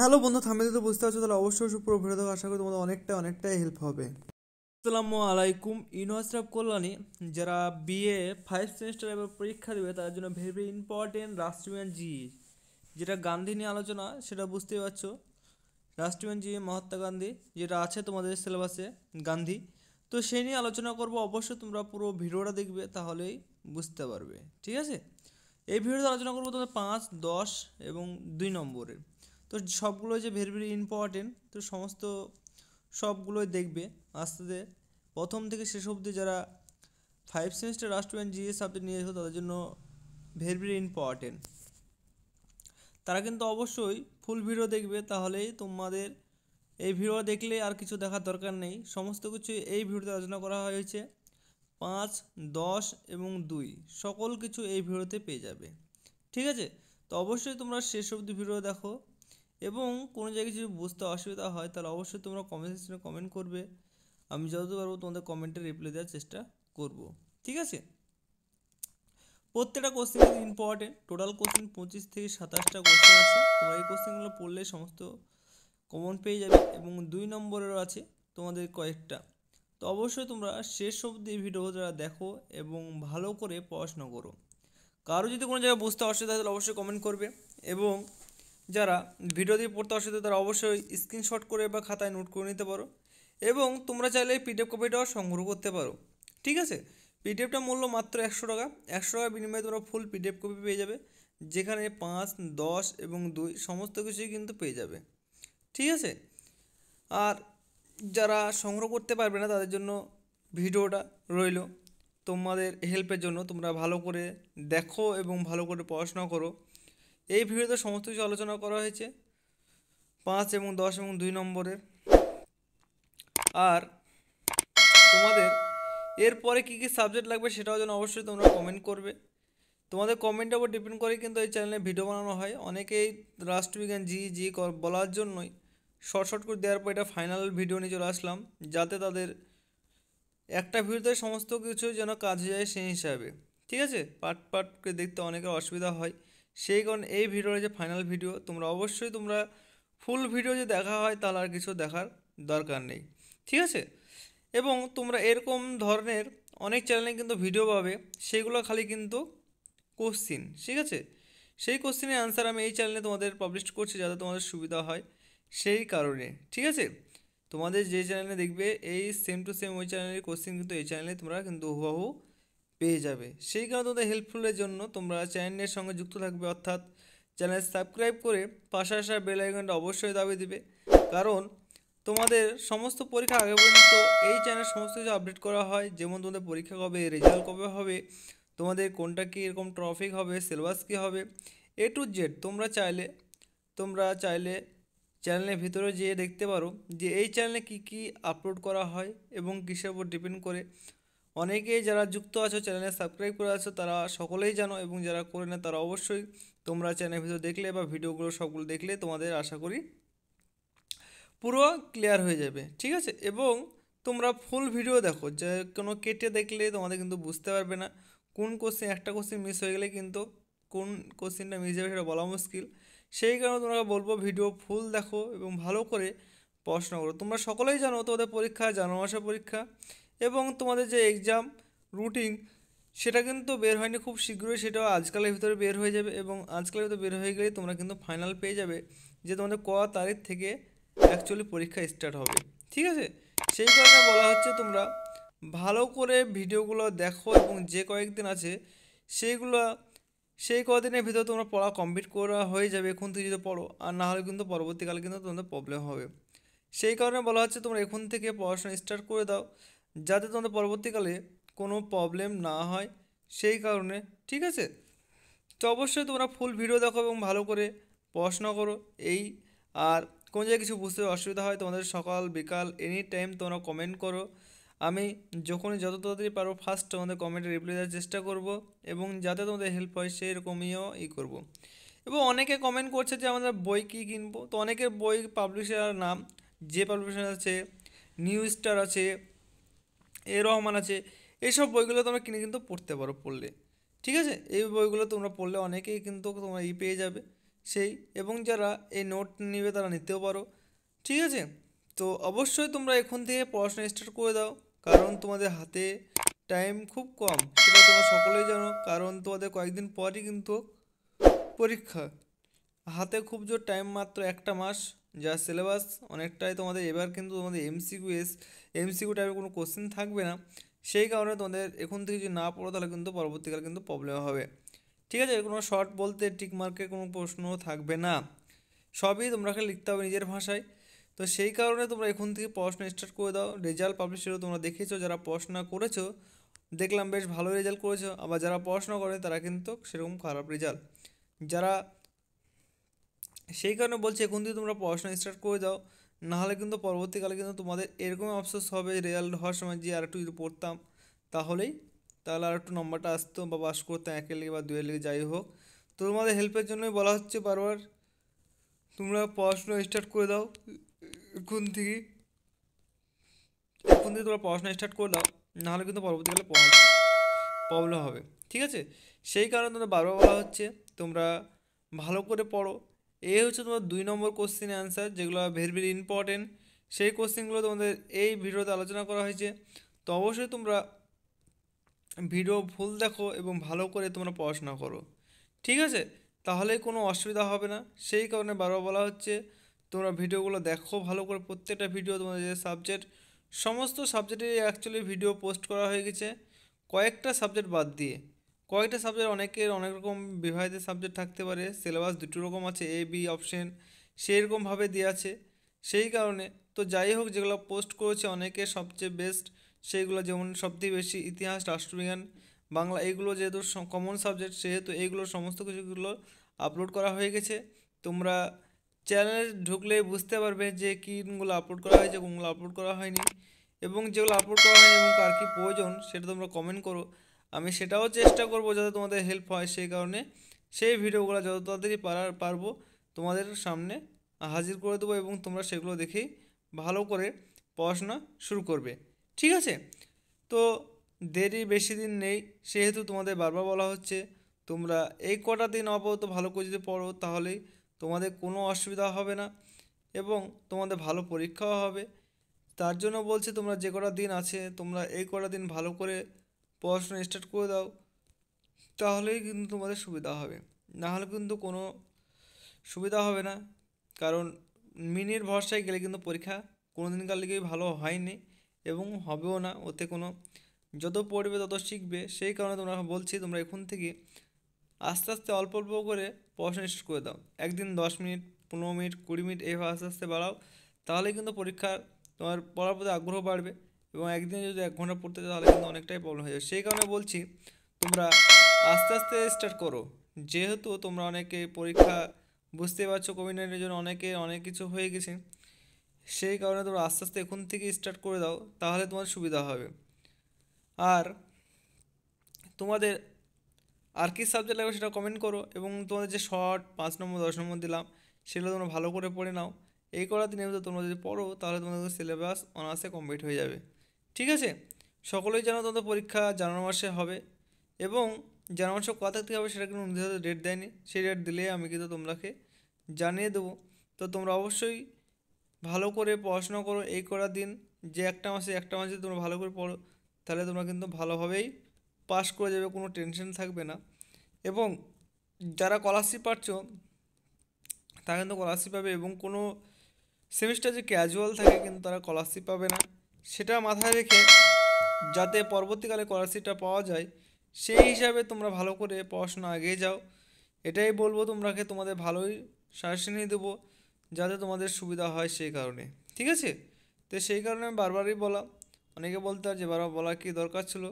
hello বন্ধু থামে তো বুঝতে পারছো তাহলে অবশ্যই পুরো ভিডিও আশা করি তোমাদের অনেকটা অনেকটাই হেল্প হবে আসসালামু আলাইকুম ইউনিভার্সিটি অফ কল্যাণী যারা বিএ ফাইভ সেমিস্টার এবার পরীক্ষা দেবে তার জন্য ভেরি ভেরি ইম্পর্টেন্ট রাষ্ট্রবিজ্ঞান জি যেটা গান্ধী নিয়ে আলোচনা সেটা বুঝতেই পারছো রাষ্ট্রবিজ্ঞান জি মহাত্মা গান্ধী যেটা আছে তোমাদের সিলেবাসে গান্ধী তো সেই নিয়ে আলোচনা করব অবশ্যই তোমরা পুরো ভিডিওটা দেখবে তাহলেই বুঝতে পারবে ঠিক আছে এই ভিডিওতে আলোচনা করবো তোমাদের পাঁচ দশ এবং দুই নম্বরের তো সবগুলো যে ভেরি ভেরি ইম্পর্টেন্ট তো সমস্ত সবগুলোই দেখবে আস্তে প্রথম থেকে শেষ অবধি যারা ফাইভ সেমিস্টার রাষ্ট্র অ্যান্ড জিএস সাবজেক্ট নিয়ে এসো তাদের জন্য ভেরি ভেরি ইম্পর্টেন্ট তারা কিন্তু অবশ্যই ফুল ভিডিও দেখবে তাহলেই তোমাদের এই ভিডিও দেখলে আর কিছু দেখার দরকার নেই সমস্ত কিছু এই ভিডিওতে আলোচনা করা হয়েছে পাঁচ দশ এবং দুই সকল কিছু এই ভিডিওতে পেয়ে যাবে ঠিক আছে তো অবশ্যই তোমরা শেষ অবধি ভিডিও দেখো এবং কোনো জায়গায় যদি বুঝতে অসুবিধা হয় তাহলে অবশ্যই তোমরা কমেন্ট সেকশনে কমেন্ট করবে আমি যতদূর পারবো তোমাদের কমেন্টে রিপ্লাই দেওয়ার চেষ্টা করব ঠিক আছে প্রত্যেকটা কোশ্চেন কিন্তু ইম্পর্টেন্ট টোটাল কোশ্চেন পঁচিশ থেকে সাতাশটা কোশ্চেন আছে তোমরা এই কোশ্চেনগুলো পড়লে সমস্ত কমন পেয়ে যাবে এবং দুই নম্বরেরও আছে তোমাদের কয়েকটা তো অবশ্যই তোমরা শেষ অবধি ভিডিও যারা দেখো এবং ভালো করে পড়াশোনা করো কারো যদি কোনো জায়গায় বুঝতে অসুবিধা হয় তাহলে অবশ্যই কমেন্ট করবে এবং যারা ভিডিওটি পড়তে অসুবিধা তারা অবশ্যই স্ক্রিনশট করে বা খাতায় নোট করে নিতে পারো এবং তোমরা চাইলে পিডিএফ কপিটাও সংগ্রহ করতে পারো ঠিক আছে পিডিএফটা মূল্য মাত্র একশো টাকা একশো টাকা বিনিময়ে তোমরা ফুল পিডিএফ কপি পেয়ে যাবে যেখানে পাঁচ দশ এবং দুই সমস্ত কিছুই কিন্তু পেয়ে যাবে ঠিক আছে আর যারা সংগ্রহ করতে পারবে না তাদের জন্য ভিডিওটা রইল তোমাদের হেল্পের জন্য তোমরা ভালো করে দেখো এবং ভালো করে পড়াশোনা করো এই ভিডিওতে সমস্ত কিছু আলোচনা করা হয়েছে পাঁচ এবং দশ এবং দুই নম্বরের আর তোমাদের এরপরে কী কী সাবজেক্ট লাগবে সেটাও যেন অবশ্যই তোমরা কমেন্ট করবে তোমাদের কমেন্টের উপর ডিপেন্ড করে কিন্তু এই চ্যানেলে ভিডিও বানানো হয় অনেকেই রাষ্ট্রবিজ্ঞান জি জি বলার জন্যই শর্ট শর্ট করে দেওয়ার পর এটা ফাইনাল ভিডিও নিয়ে চলে আসলাম যাতে তাদের একটা ভিডিওতে সমস্ত কিছু যেন কাজ হয়ে যায় সেই হিসাবে ঠিক আছে পার্ট পার্ট করে দেখতে অনেকের অসুবিধা হয় সেই কারণে এই ভিডিওটা যে ফাইনাল ভিডিও তোমরা অবশ্যই তোমরা ফুল ভিডিও যে দেখা হয় তাহলে আর কিছু দেখার দরকার নেই ঠিক আছে এবং তোমরা এরকম ধরনের অনেক চ্যানেলে কিন্তু ভিডিও পাবে সেগুলো খালি কিন্তু কোশ্চিন ঠিক আছে সেই কোশ্চিনের অ্যান্সার আমি এই চ্যানেলে তোমাদের পাবলিশ করছি যাতে তোমাদের সুবিধা হয় সেই কারণে ঠিক আছে তোমাদের যে চ্যানেলে দেখবে এই সেম টু সেম ওই চ্যানেলের কোশ্চিন কিন্তু এই চ্যানেলে তোমরা কিন্তু হুবাহু পেয়ে যাবে সেই কারণে তোমাদের হেল্পফুলের জন্য তোমরা চ্যানেলের সঙ্গে যুক্ত থাকবে অর্থাৎ চ্যানেল সাবস্ক্রাইব করে পাশে আসা বেলাইকনটা অবশ্যই দাবি দিবে কারণ তোমাদের সমস্ত পরীক্ষা আগে পর্যন্ত এই চ্যানেল সমস্ত কিছু আপডেট করা হয় যেমন তোমাদের পরীক্ষা কবে রেজাল্ট কবে হবে তোমাদের কোনটা কী এরকম ট্রফিক হবে সিলেবাস কী হবে এ টু জেড তোমরা চাইলে তোমরা চাইলে চ্যানেলের ভিতরে যেয়ে দেখতে পারো যে এই চ্যানেলে কি কি আপলোড করা হয় এবং কিসের উপর ডিপেন্ড করে অনেকেই যারা যুক্ত আছো চ্যানেলে সাবস্ক্রাইব করে আছো তারা সকলেই জানো এবং যারা করে না তারা অবশ্যই তোমরা চ্যানেল ভিতরে দেখলে বা ভিডিওগুলো সবগুলো দেখলে তোমাদের আশা করি পুরো ক্লিয়ার হয়ে যাবে ঠিক আছে এবং তোমরা ফুল ভিডিও দেখো যে কোনো কেটে দেখলে তোমাদের কিন্তু বুঝতে পারবে না কোন কোশ্চেন একটা কোশ্চেন মিস হয়ে গেলে কিন্তু কোন কোশ্চেনটা মিস যাবে সেটা বলা মুশকিল সেই কারণে তোমরা বলবো ভিডিও ফুল দেখো এবং ভালো করে পড়াশোনা করো তোমরা সকলেই জানো তোমাদের পরীক্ষা জানো আসা পরীক্ষা এবং তোমাদের যে এক্সাম রুটিন সেটা কিন্তু বের হয়নি খুব শীঘ্রই সেটাও আজকালের ভিতরে বের হয়ে যাবে এবং আজকালের ভিতরে বের হয়ে গেলে তোমরা কিন্তু ফাইনাল পেয়ে যাবে যে তোমাদের ক তারিখ থেকে অ্যাকচুয়ালি পরীক্ষা স্টার্ট হবে ঠিক আছে সেই কারণে বলা হচ্ছে তোমরা ভালো করে ভিডিওগুলো দেখো এবং যে কয়েকদিন আছে সেইগুলো সেই কদিনের ভিতরে তোমরা পড়া কমপ্লিট করা হয়ে যাবে এখন থেকে যদি পড়ো আর না হলে কিন্তু পরবর্তীকালে কিন্তু তোমাদের প্রবলেম হবে সেই কারণে বলা হচ্ছে তোমরা এখন থেকে পড়াশোনা স্টার্ট করে দাও যাতে তোমাদের পরবর্তীকালে কোনো প্রবলেম না হয় সেই কারণে ঠিক আছে তো অবশ্যই তোমরা ফুল ভিডিও দেখো এবং ভালো করে পড়াশোনা করো এই আর কোন জায়গায় কিছু বুঝতে অসুবিধা হয় তোমাদের সকাল বিকাল এনি টাইম তোমরা কমেন্ট করো আমি যখনই যত তাড়াতাড়ি পারো ফার্স্ট তোমাদের কমেন্টে রিপ্লাই দেওয়ার চেষ্টা করব এবং যাতে তোমাদের হেল্প হয় সেরকমইও ই করব এবং অনেকে কমেন্ট করছে যে আমাদের বই কী কিনবো তো অনেকের বই পাবলিশার নাম যে পাবলিশার আছে নিউ স্টার আছে এ রহমান আছে এইসব বইগুলো তোমরা কিনে কিন্তু পড়তে পারো পড়লে ঠিক আছে এই বইগুলো তোমরা পড়লে অনেকেই কিন্তু তোমরা ই পেয়ে যাবে সেই এবং যারা এই নোট নিবে তারা নিতেও পারো ঠিক আছে তো অবশ্যই তোমরা এখন থেকে পড়াশোনা স্টার্ট করে দাও কারণ তোমাদের হাতে টাইম খুব কম সেটা তোমরা সকলেই জানো কারণ তোমাদের কয়েকদিন পরই কিন্তু পরীক্ষা হাতে খুব জোর টাইম মাত্র একটা মাস যা সিলেবাস অনেকটাই তোমাদের এবার কিন্তু তোমাদের এমসিকিউ এস এমসিকিউ টাইপের কোনো কোশ্চেন থাকবে না সেই কারণে তোমাদের এখন থেকে যদি না পড়ো তাহলে কিন্তু পরবর্তীকালে কিন্তু প্রবলেম হবে ঠিক আছে কোনো শর্ট বলতে টিক কোনো প্রশ্ন থাকবে না সবই তোমরা লিখতে হবে নিজের ভাষায় তো সেই কারণে তোমরা এখন থেকে পড়াশোনা স্টার্ট করে দাও রেজাল্ট পাবলিশেরও তোমরা দেখেছো যারা পড়াশোনা করেছো দেখলাম বেশ ভালো রেজাল্ট করেছো আবার যারা পড়াশোনা করে তারা কিন্তু সেরকম খারাপ রেজাল্ট যারা সেই কারণে বলছি এখন দিয়ে তোমরা পড়াশোনা স্টার্ট করে দাও নাহলে কিন্তু পরবর্তীকালে কিন্তু তোমাদের এরকম অপশোস হবে রেজাল্ট হওয়ার সময় যে আর একটু যদি পড়তাম তাহলেই তাহলে আর একটু নম্বরটা আসতো বা পাস করতাম একের লেগে বা দুয়ের লেগে যাই হোক তো তোমাদের হেল্পের জন্যই বলা হচ্ছে বারবার তোমরা পড়াশোনা স্টার্ট করে দাও এখন থেকে এখন থেকে তোমরা পড়াশোনা স্টার্ট করে দাও নাহলে কিন্তু পরবর্তীকালে প্রবলেম হবে ঠিক আছে সেই কারণে তোমরা বারবার বলা হচ্ছে তোমরা ভালো করে পড়ো এ হচ্ছে তোমার দুই নম্বর কোশ্চেনের অ্যান্সার যেগুলো ভেরি ভেরি ইম্পর্টেন্ট সেই কোশ্চেনগুলো তোমাদের এই ভিডিওতে আলোচনা করা হয়েছে তো অবশ্যই তোমরা ভিডিও ফুল দেখো এবং ভালো করে তোমরা পড়াশোনা করো ঠিক আছে তাহলে কোনো অসুবিধা হবে না সেই কারণে বারবার বলা হচ্ছে তোমরা ভিডিওগুলো দেখো ভালো করে প্রত্যেকটা ভিডিও তোমাদের যে সাবজেক্ট সমস্ত সাবজেক্টের অ্যাকচুয়ালি ভিডিও পোস্ট করা হয়ে গেছে কয়েকটা সাবজেক্ট বাদ দিয়ে কয়েকটা সাবজেক্ট অনেকের অনেক রকম বিভাগের সাবজেক্ট থাকতে পারে সিলেবাস দুটো রকম আছে এ বি অপশন রকমভাবে দেওয়া আছে সেই কারণে তো যাই হোক যেগুলো পোস্ট করেছে অনেকে সবচেয়ে বেস্ট সেইগুলো যেমন সবথেকে বেশি ইতিহাস রাষ্ট্রবিজ্ঞান বাংলা এইগুলো যেহেতু কমন সাবজেক্ট সেহেতু এইগুলো সমস্ত কিছুগুলো আপলোড করা হয়ে গেছে তোমরা চ্যানেলে ঢুকলে বুঝতে পারবে যে কীগুলো আপলোড করা হয়েছে কোনগুলো আপলোড করা হয়নি এবং যেগুলো আপলোড করা হয়নি এবং কার কী প্রয়োজন সেটা তোমরা কমেন্ট করো আমি সেটাও চেষ্টা করব যাতে তোমাদের হেল্প হয় সেই কারণে সেই ভিডিওগুলো যত তাড়াতাড়ি পারার পারবো তোমাদের সামনে হাজির করে দেবো এবং তোমরা সেগুলো দেখেই ভালো করে পড়াশোনা শুরু করবে ঠিক আছে তো দেরি বেশি দিন নেই সেহেতু তোমাদের বারবার বলা হচ্ছে তোমরা এই কটা দিন আপাতত ভালো করে যদি পড়ো তাহলেই তোমাদের কোনো অসুবিধা হবে না এবং তোমাদের ভালো পরীক্ষাও হবে তার জন্য বলছি তোমরা যে কটা দিন আছে তোমরা এই কটা দিন ভালো করে পড়াশোনা স্টার্ট করে দাও তাহলেই কিন্তু তোমাদের সুবিধা হবে না হলে কিন্তু কোনো সুবিধা হবে না কারণ মিনির ভরসায় গেলে কিন্তু পরীক্ষা কোনো দিনকার লেগেই ভালো হয়নি এবং হবেও না ওতে কোনো যত পড়বে তত শিখবে সেই কারণে তোমরা বলছি তোমরা এখন থেকে আস্তে আস্তে অল্প অল্প করে পড়াশোনা স্টার্ট করে দাও একদিন দশ মিনিট পনেরো মিনিট কুড়ি মিনিট এইভাবে আস্তে আস্তে বাড়াও তাহলেই কিন্তু পরীক্ষার তোমার পড়ার প্রতি আগ্রহ বাড়বে এবং একদিনে যদি এক ঘন্টা পড়তে যাও তাহলে কিন্তু অনেকটাই প্রবলেম হয়ে যাবে সেই কারণে বলছি তোমরা আস্তে আস্তে স্টার্ট করো যেহেতু তোমরা অনেকে পরীক্ষা বুঝতে পারছো কোভিড নাইন্টিনের জন্য অনেকে অনেক কিছু হয়ে গেছে সেই কারণে তোমরা আস্তে আস্তে এখন থেকে স্টার্ট করে দাও তাহলে তোমার সুবিধা হবে আর তোমাদের আর কী সাবজেক্ট লাগবে সেটা কমেন্ট করো এবং তোমাদের যে শর্ট পাঁচ নম্বর দশ নম্বর দিলাম সেগুলো তোমরা ভালো করে পড়ে নাও এই করার দিনে তোমরা যদি পড়ো তাহলে তোমাদের সিলেবাস অনার্সে কমপ্লিট হয়ে যাবে ঠিক আছে সকলেই জানো তোমাদের পরীক্ষা জানুয়ারি মাসে হবে এবং জানুয়ারি মাসে কথা থেকে হবে সেটা কিন্তু নির্ধারিত ডেট দেয়নি সেই ডেট দিলে আমি কিন্তু তোমাকে জানিয়ে দেবো তো তোমরা অবশ্যই ভালো করে পড়াশোনা করো এই করার দিন যে একটা মাসে একটা মাসে তোমরা ভালো করে পড়ো তাহলে তোমরা কিন্তু ভালোভাবেই পাস করে যাবে কোনো টেনশন থাকবে না এবং যারা স্কলারশিপ পাচ্ছ তারা কিন্তু স্কলারশিপ পাবে এবং কোনো সেমিস্টার যে ক্যাজুয়াল থাকে কিন্তু তারা স্কলারশিপ পাবে না সেটা মাথায় রেখে যাতে পরবর্তীকালে স্কলারশিপটা পাওয়া যায় সেই হিসাবে তোমরা ভালো করে পড়াশোনা আগিয়ে যাও এটাই বলবো তোমরাকে তোমাদের ভালোই সাজেশনই দেবো যাতে তোমাদের সুবিধা হয় সেই কারণে ঠিক আছে তো সেই কারণে আমি বারবারই বলা অনেকে বলতে যে বারবার বলা কি দরকার ছিল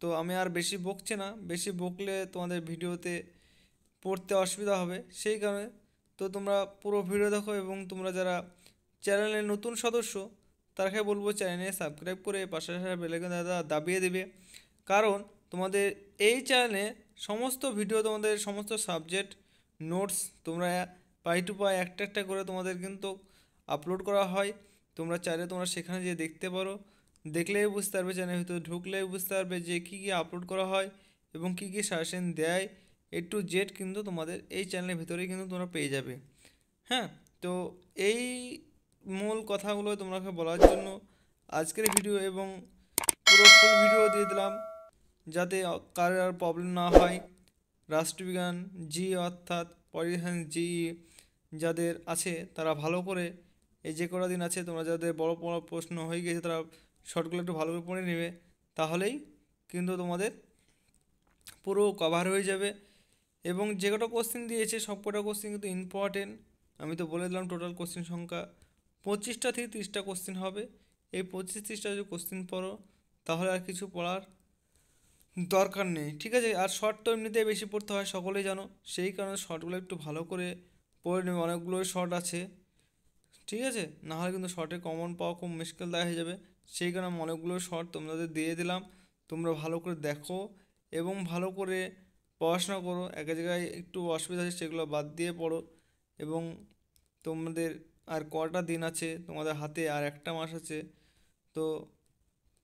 তো আমি আর বেশি বকছি না বেশি বকলে তোমাদের ভিডিওতে পড়তে অসুবিধা হবে সেই কারণে তো তোমরা পুরো ভিডিও দেখো এবং তোমরা যারা চ্যানেলের নতুন সদস্য তারাকে বলবো চ্যানেলে সাবস্ক্রাইব করে পাশে আসা বেলাইকন দাদা দাবিয়ে দেবে কারণ তোমাদের এই চ্যানেলে সমস্ত ভিডিও তোমাদের সমস্ত সাবজেক্ট নোটস তোমরা পাই টু পাই একটা একটা করে তোমাদের কিন্তু আপলোড করা হয় তোমরা চাইলে তোমরা সেখানে যে দেখতে পারো দেখলেই বুঝতে পারবে চ্যানেলে ভিতরে ঢুকলেই বুঝতে পারবে যে কী কী আপলোড করা হয় এবং কী কী সাজেশন দেয় এ টু জেড কিন্তু তোমাদের এই চ্যানেলের ভিতরেই কিন্তু তোমরা পেয়ে যাবে হ্যাঁ তো এই মূল কথাগুলো তোমাকে বলার জন্য আজকের ভিডিও এবং পুরো ফুল ভিডিও দিয়ে দিলাম যাতে কারোর আর প্রবলেম না হয় রাষ্ট্রবিজ্ঞান জি অর্থাৎ পলিটিশন জি e যাদের আছে তারা ভালো করে এই যে কটা দিন আছে তোমরা যাদের বড় বড় প্রশ্ন হয়ে গেছে তারা শর্টগুলো একটু ভালো করে পড়ে নেবে তাহলেই কিন্তু তোমাদের পুরো কভার হয়ে যাবে এবং যে কটা কোশ্চেন দিয়েছে সব কটা কোশ্চেন কিন্তু ইম্পর্টেন্ট আমি তো বলে দিলাম টোটাল কোশ্চেন সংখ্যা পঁচিশটা থেকে তিরিশটা কোশ্চেন হবে এই পঁচিশ তিরিশটা যদি কোশ্চেন পড়ো তাহলে আর কিছু পড়ার দরকার নেই ঠিক আছে আর শর্ট তো এমনিতেই বেশি পড়তে হয় সকলেই জানো সেই কারণে শর্টগুলো একটু ভালো করে পড়ে নেবে অনেকগুলো শর্ট আছে ঠিক আছে নাহলে কিন্তু শর্টে কমন পাওয়া খুব মুশকিল দেখা যাবে সেই কারণে আমি অনেকগুলো শর্ট তোমাদের দিয়ে দিলাম তোমরা ভালো করে দেখো এবং ভালো করে পড়াশোনা করো এক জায়গায় একটু অসুবিধা আছে সেগুলো বাদ দিয়ে পড়ো এবং তোমাদের আর কটা দিন আছে তোমাদের হাতে আর একটা মাস আছে তো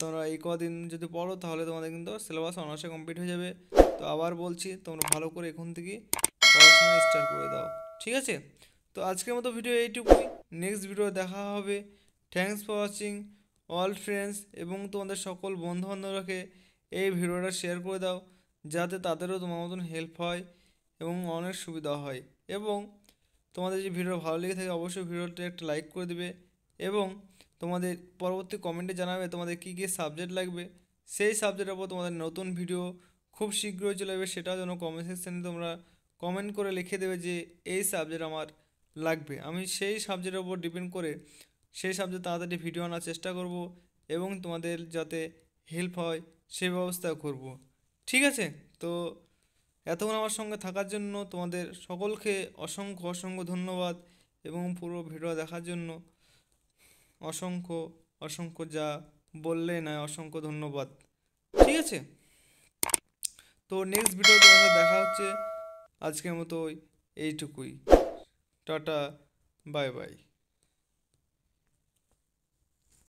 তোমরা এই কদিন যদি পড়ো তাহলে তোমাদের কিন্তু সিলেবাস অনার্সে কমপ্লিট হয়ে যাবে তো আবার বলছি তোমরা ভালো করে এখন থেকে পড়াশোনা স্টার্ট করে দাও ঠিক আছে তো আজকের মতো ভিডিও এইটুকুই নেক্সট ভিডিও দেখা হবে thanks for watching all friends এবং তোমাদের সকল বন্ধুবান্ধবরাকে এই ভিডিওটা শেয়ার করে দাও যাতে তাদেরও তোমার মতন হেল্প হয় এবং অনেক সুবিধা হয় এবং তোমাদের যদি ভিডিও ভালো লেগে থাকে অবশ্যই ভিডিওটা একটা লাইক করে দেবে এবং তোমাদের পরবর্তী কমেন্টে জানাবে তোমাদের কী কী সাবজেক্ট লাগবে সেই সাবজেক্টের ওপর তোমাদের নতুন ভিডিও খুব শীঘ্রই চলে যাবে সেটাও যেন কমেন্ট সেকশানে তোমরা কমেন্ট করে লিখে দেবে যে এই সাবজেক্ট আমার লাগবে আমি সেই সাবজেক্টের ওপর ডিপেন্ড করে সেই সাবজেক্ট তাড়াতাড়ি ভিডিও আনার চেষ্টা করব এবং তোমাদের যাতে হেল্প হয় সে ব্যবস্থা করব ঠিক আছে তো এতক্ষণ আমার সঙ্গে থাকার জন্য তোমাদের সকলকে অসংখ্য অসংখ্য ধন্যবাদ এবং পুরো ভিডিও দেখার জন্য অসংখ্য অসংখ্য যা বললে নয় অসংখ্য ধন্যবাদ ঠিক আছে তো নেক্সট ভিডিও তোমাদের দেখা হচ্ছে আজকের মতো এইটুকুই টাটা বাই বাই